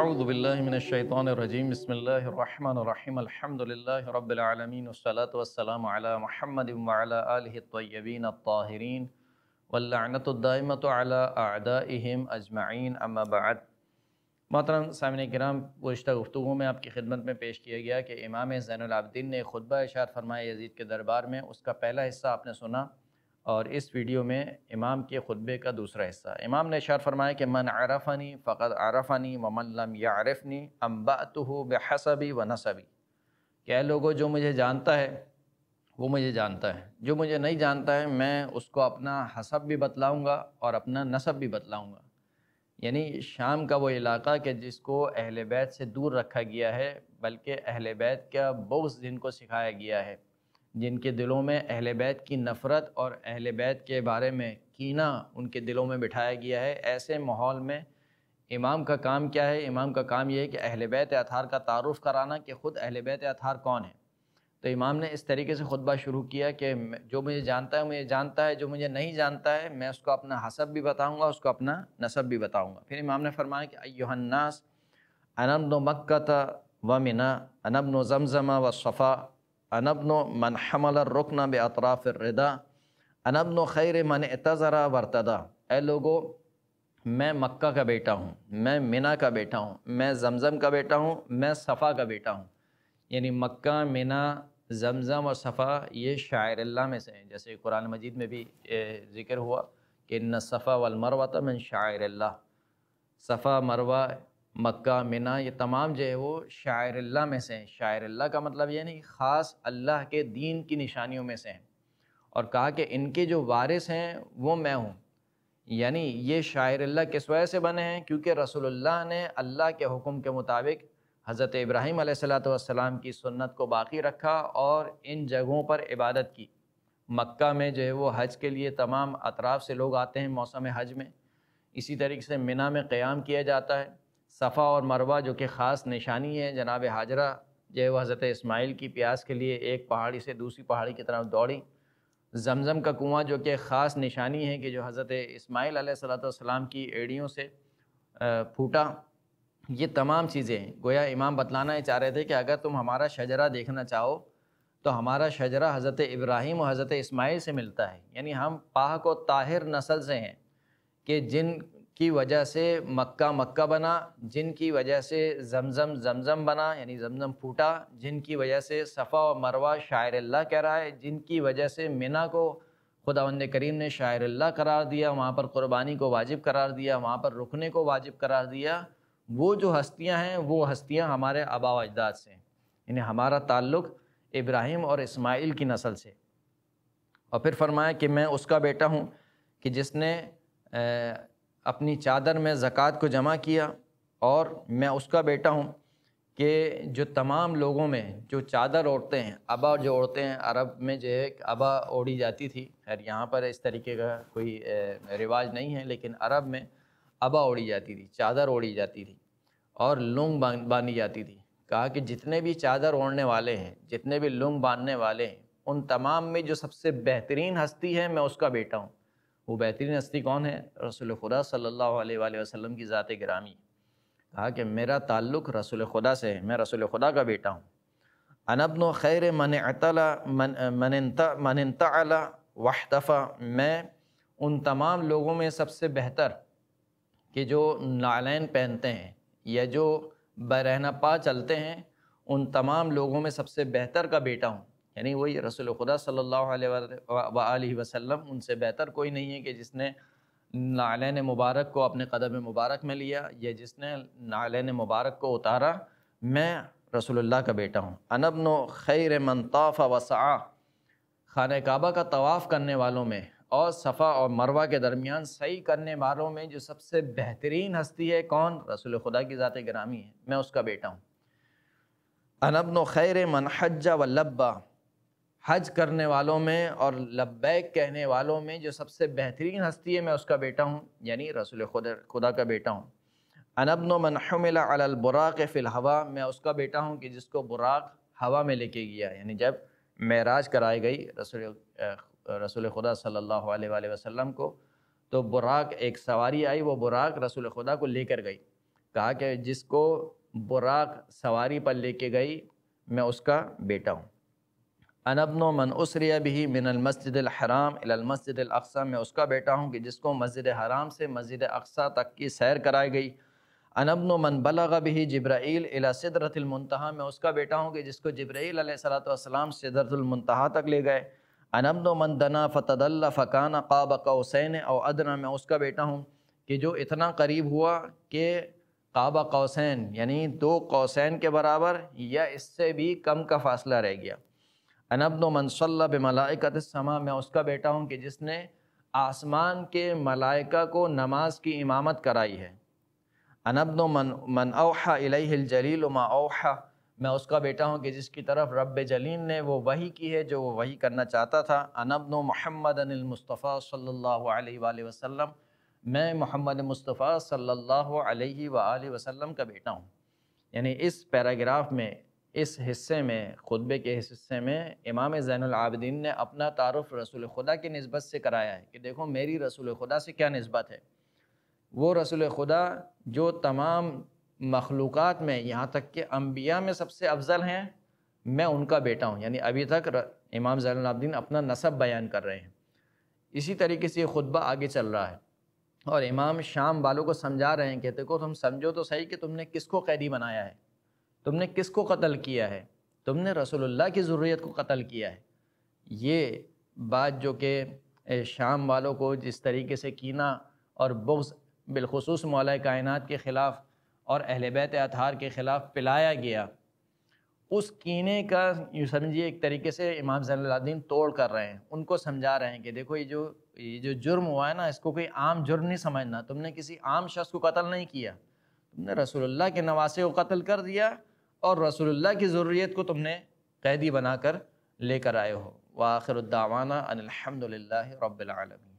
अज़बिल्लिमिनशैतरजीम बसमीम अलहमदिल्ला रबालमीन वसलाम महमद तय्यबीन ताहरीन वल्लानतमत आदाम अजमाइन अम्माबाद मोहतरम सामिन कराम गुज्त गुफ्तु में आपकी खिदमत में पेश किया गया कि इमाम ज़ैनआबद्दीन ने खुतबा इशार फरमाया यजीद के दरबार में उसका पहला हिस्सा आपने सुना और इस वीडियो में इमाम के खुतबे का दूसरा हिस्सा इमाम ने इशार फरमाया कि मन आरफ़नी फ़कत आरफ़नी ममल्लम या आरफ़नी हो बेहसबी व नसबी क्या लोगों जो मुझे जानता है वो मुझे जानता है जो मुझे नहीं जानता है मैं उसको अपना हसब भी बतलाऊँगा और अपना नसब भी बतलाऊँगा यानी शाम का वो इलाका कि जिसको अहल बैत से दूर रखा गया है बल्कि अहल बैत का बोस जिनको सिखाया गया है जिनके दिलों में अहल बैत की नफ़रत और अहल बैत के बारे में कीना उनके दिलों में बिठाया गया है ऐसे माहौल में इमाम का काम क्या है इमाम का काम यह है कि अहल बैत अथार का तारफ़ कराना कि ख़ुद अहल बैत अथार कौन है तो इमाम ने इस तरीके से खुतबा शुरू किया कि जो मुझे जानता है मुझे जानता है जो मुझे नहीं जानता है मैं उसको अपना हसब भी बताऊँगा उसको अपना नसब भी बताऊँगा फिर इमाम ने फरमाया कि अयोहन्नास अनबन मक्का व मिना अनबन जमजमा व सफ़ा अनबन मन हमल रुकना बे अतराफ़ रदा अनबन खैर मन एतज़रा वरतदा ए लोगो मैं मक्का का बेटा हूँ मैं मिना का बेटा हूँ मैं जमज़म का बेटा हूँ मैं सफ़ा का बेटा हूँ यानी मक्का मिना जमज़म और सफ़ा ये शायर अल्लाह में से हैं जैसे कुरान मजीद में भी ज़िक्र हुआ कि न सफ़ा वलमरवा तमन शायर अल्लाह सफ़ा मरवा मक्का मिना ये तमाम जो है वो शायर में से हैं शायर का मतलब ये नहीं ख़ास अल्लाह के दीन की निशानियों में से हैं और कहा कि इनके जो वारिस हैं वो मैं हूँ यानी ये शायर किस वजह से बने हैं क्योंकि रसोल्ला ने अल्लाह के हुक्म के मुताबिक हज़रत इब्राहीम सलाम की सुन्नत को बाकी रखा और इन जगहों पर इबादत की मक्का में जो है वो हज के लिए तमाम अतराफ़ से लोग आते हैं मौसम हज में इसी तरीके से मिना में क़्याम किया जाता है सफ़ा और मरवा जो कि ख़ास निशानी है जनाब हाजरा जो है हज़रत इसमाइल की प्यास के लिए एक पहाड़ी से दूसरी पहाड़ी की तरफ दौड़ी जमज़म का कुआँ जो कि ख़ास निशानी है कि जो हज़रत इस्माइल सलाम की एड़ियों से फूटा ये तमाम चीज़ें गोया इमाम बतलाना ये चाह रहे थे कि अगर तुम हमारा शजरा देखना चाहो तो हमारा शजरा हज़रत इब्राहिम और हज़रत इसमाइल से मिलता है यानी हम पाक और ताहिर नसल से हैं कि जिन की वजह से मक्का मक्का बना जिनकी वजह से जमज़म जमज़म बना यानी जमज़म फूटा जिनकी वजह से सफ़ा और मरवा शायर अल्लाह कह रहा है जिनकी वजह से मिना को खुदा करीम ने शायर अल्लाह करार दिया वहाँ पर क़ुरबानी को वाजिब करार दिया वहाँ पर रुकने को वाजिब करार दिया वो जो हस्तियाँ हैं वो हस्तियाँ हमारे आबा अजदाद से यानी हमारा ताल्लुक़ इब्राहिम और इसमाइल की नस्ल से और फिर फरमाया कि मैं उसका बेटा हूँ कि जिसने अपनी चादर में ज़क़़त को जमा किया और मैं उसका बेटा हूँ कि जो तमाम लोगों में जो चादर ओढ़ते हैं अबा जो ओढ़ते हैं अरब में जो है अबा ओढ़ी जाती थी खैर यहाँ पर इस तरीके का कोई रिवाज नहीं है लेकिन अरब में अबा ओढ़ी जाती थी चादर ओढ़ी जाती थी और लुंग बांधी जाती थी कहा कि जितने भी चादर ओढ़ने वाले हैं जितने भी लुंग बांधने वाले हैं उन तमाम में जो सबसे बेहतरीन हस्ती है मैं उसका बेटा हूँ वो बेहतरीन हस्ती कौन है रसूल खुदा सल्लल्लाहु अलैहि वसल्लम की ज़ात ग्रामी कहा कि मेरा ताल्लुक़ रसूल खुदा से है मैं रसूल खुदा का बेटा हूँ अनबन खैर मन अतला मन वह वाहतफ़ा मैं उन तमाम लोगों में सबसे बेहतर कि जो नालैन पहनते हैं या जो पा चलते हैं उन तमाम लोगों में सबसे बेहतर का बेटा हूँ यानी वही रसूल खुदा सल्ला वसलम उनसे बेहतर कोई नहीं है कि जिसने नालन मुबारक को अपने कदम मुबारक में लिया या जिसने नालन मुबारक को उतारा मैं रसोल्ला का बेटा हूँ अनबन खैर मनताफ़ा वसा खान काबा का तवाफ़ करने वालों में और सफ़ा और मरवा के दरमियान सही करने वालों में जो सबसे बेहतरीन हस्ती है कौन रसूल खुदा की ज़ात ग्रामी है मैं उसका बेटा हूँ अनबन खैर मनहजा व लब्बा हज करने वालों में और लब्बैक कहने वालों में जो सबसे बेहतरीन हस्ती है मैं उसका बेटा हूँ यानी रसूल खुदा खुदा का बेटा हूँ अनबन फ़िल फ़िलहवा मैं उसका बेटा हूँ कि जिसको बुराक हवा में लेके गया यानी जब मेराज कराई गई रसूल रसूल खुदा सल्लल्लाहु अलैहि वसल्लम को तो बुराक एक सवारी आई वो बुराक रसूल खुदा को लेकर गई कहा कि जिसको बुराक सवारी पर लेके गई मैं उसका बेटा हूँ अनबन मन उसरिया भी मिनल मस्जिद हराम मस्जिद अक्सा मैं उसका बेटा हूँ कि जिसको मस्जिद हराम से मस्जिद अक्सा तक की सैर कराई गई अनबन मन बलग भी जब्राईल अला सिदरतमनतहा उसका बेटा हूँ कि जिसको जब्राईल सलाम सिदरतमनतहा तक ले गए अनबन मन दना फ़तदल फ़कान काब कौसैन और अदना में उसका बेटा हूँ कि जो इतना करीब हुआ कि काबा कौसैन यानी दो कौसैन के बराबर या इससे भी कम का फासला रह गया अनबन मनसल्ला बमलाइकत समा मैं उसका बेटा हूँ कि जिसने आसमान के मलाइका को नमाज की इमामत कराई है अनबन मन मन अवहा इलहिल मा अवहा मैं उसका बेटा हूँ कि जिसकी तरफ रब जलीन ने वो वही की है जो वो वही करना चाहता था अनबन महमद अनिलमुस्तफ़ा सल्ला वसम मैं मोहम्मद मुस्तफ़ा सल्ला वसम का बेटा हूँ यानी इस पैराग्राफ में इस हिस्से में खुतबे के इस हिस्से में इमाम ज़ैनआबदीन ने अपना तारफ़ रसूल खुदा की नस्बत से कराया है कि देखो मेरी रसूल खुदा से क्या नस्बत है वो रसूल खुदा जो तमाम मखलूक़ में यहाँ तक कि अम्बिया में सबसे अफजल हैं मैं उनका बेटा हूँ यानी अभी तक इमाम ज़ैनआबदीन अपना नसब बयान कर रहे हैं इसी तरीके से ये खुतबा आगे चल रहा है और इमाम शाम बालों को समझा रहे हैं कहते को तुम समझो तो सही कि तुमने किसको कैदी बनाया है तुमने किसको कत्ल किया है तुमने रसूलुल्लाह की ज़रूरीत को कत्ल किया है ये बात जो कि शाम वालों को जिस तरीके से कीना और बुग्स बिलखसूस मौल कायनत के ख़िलाफ़ और अहल बैत अतहार के ख़िलाफ़ पिलाया गया उस कीने का यूँ समझिए एक तरीके से इमाम जैनदीन तोड़ कर रहे हैं उनको समझा रहे हैं कि देखो ये जो ये जो जुर्म हुआ है ना इसको कोई आम जुर्म नहीं समझना तुमने किसी आम शख्स को कत्ल नहीं किया तुमने रसोल्ला के नवासे को कत्ल कर दिया और रसूलुल्लाह की ज़रूरीत को तुमने कैदी बनाकर लेकर आए हो वाखिर दावाना अनिलहमदिल्ला रबालमीन